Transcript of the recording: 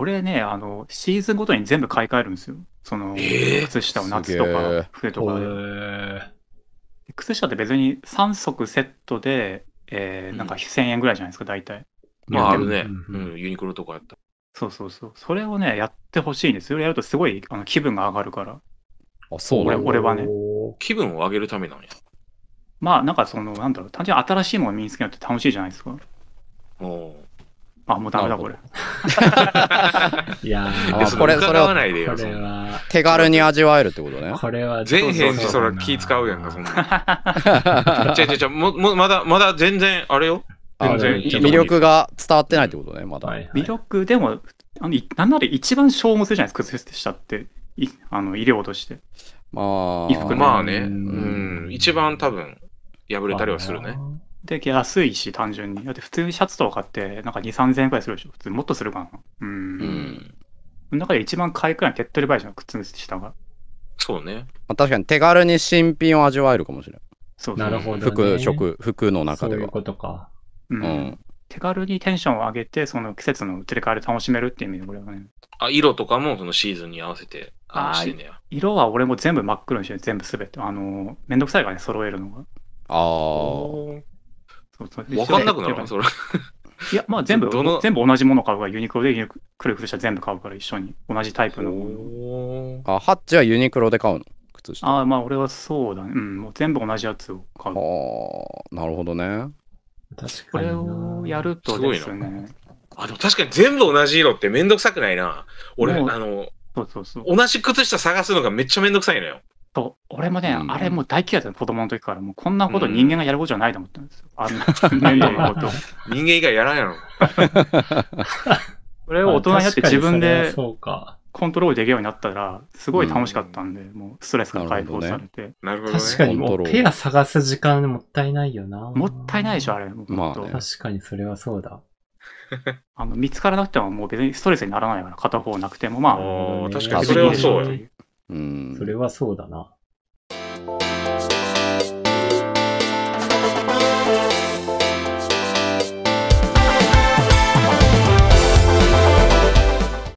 俺ね、あの、シーズンごとに全部買い替えるんですよ。その、えー、靴下を夏とか冬とかで。靴下って別に3足セットで、えー、なんか1000円ぐらいじゃないですか、大体。まあ、あるね、うんうん。ユニクロとかやった。そうそうそう。それをね、やってほしいんですよ。やるとすごいあの気分が上がるから。あ、そう俺俺はね。気分を上げるためなんや。まあ、なんかその、なんだろう、単純に新しいものを身につけるって楽しいじゃないですか。おあ、もうダメだこれ。いやこれ、それは、手軽に味わえるってことね。これは、全編にそれ気使うやんか、そんな。違う違う違う、も、まだ、まだ全然、あれよ。全然魅力が伝わってないってことね、まだ。魅力、でも、あの、なんなら一番消耗するじゃないですか、靴下って。いあの、医療として。まあ、まあね、うん、一番多分、破れたりはするね。で、安いし、単純に。だって普通にシャツとか買って、なんか2、3000円くらいするでしょ。普通もっとするかな。うん。うん。その中で一番買いくらい手っ取り早いじゃん、靴下が。そうね。まあ、確かに手軽に新品を味わえるかもしれない。そうそうなるほど、ね、服、食、服の中では。そういうことか。うん。手軽にテンションを上げて、その季節の移り変わり楽しめるっていう意味で、これはね。あ、色とかもそのシーズンに合わせて、あしてんねや。色は俺も全部真っ黒にして、全部すべて。あの、めんどくさいからね、揃えるのが。ああ。そうそう。わかんなくなるそれ。いや、まあ全部、全部同じもの買うから、ユニクロでユニクロし社全部買うから一緒に。同じタイプの。あ、ハッチはユニクロで買うの靴下。ああ、まあ俺はそうだね。うん、もう全部同じやつを買う。ああ、なるほどね。確かに。これをやるとですね。あ、でも確かに全部同じ色ってめんどくさくないな。俺、あの、そうそうそう同じ靴下探すのがめっちゃめんどくさいのよ。そう。俺もね、うん、あれもう大嫌いだよ、子供の時から。もうこんなこと人間がやることじゃないと思ったんですよ。うん、あんな面倒なこと。人間以外やらんやろ。これを大人になって自分でコントロールできるようになったら、すごい楽しかったんで、うん、もうストレスが解放されて。なるほど、ね、確かにもうペア探す時間もったいないよな。もったいないでしょ、あれ。まあ、ね、確かにそれはそうだ。あの見つからなくてももう別にストレスにならないから片方なくてもまあ確かにそれはそうやうん。それはそうだな。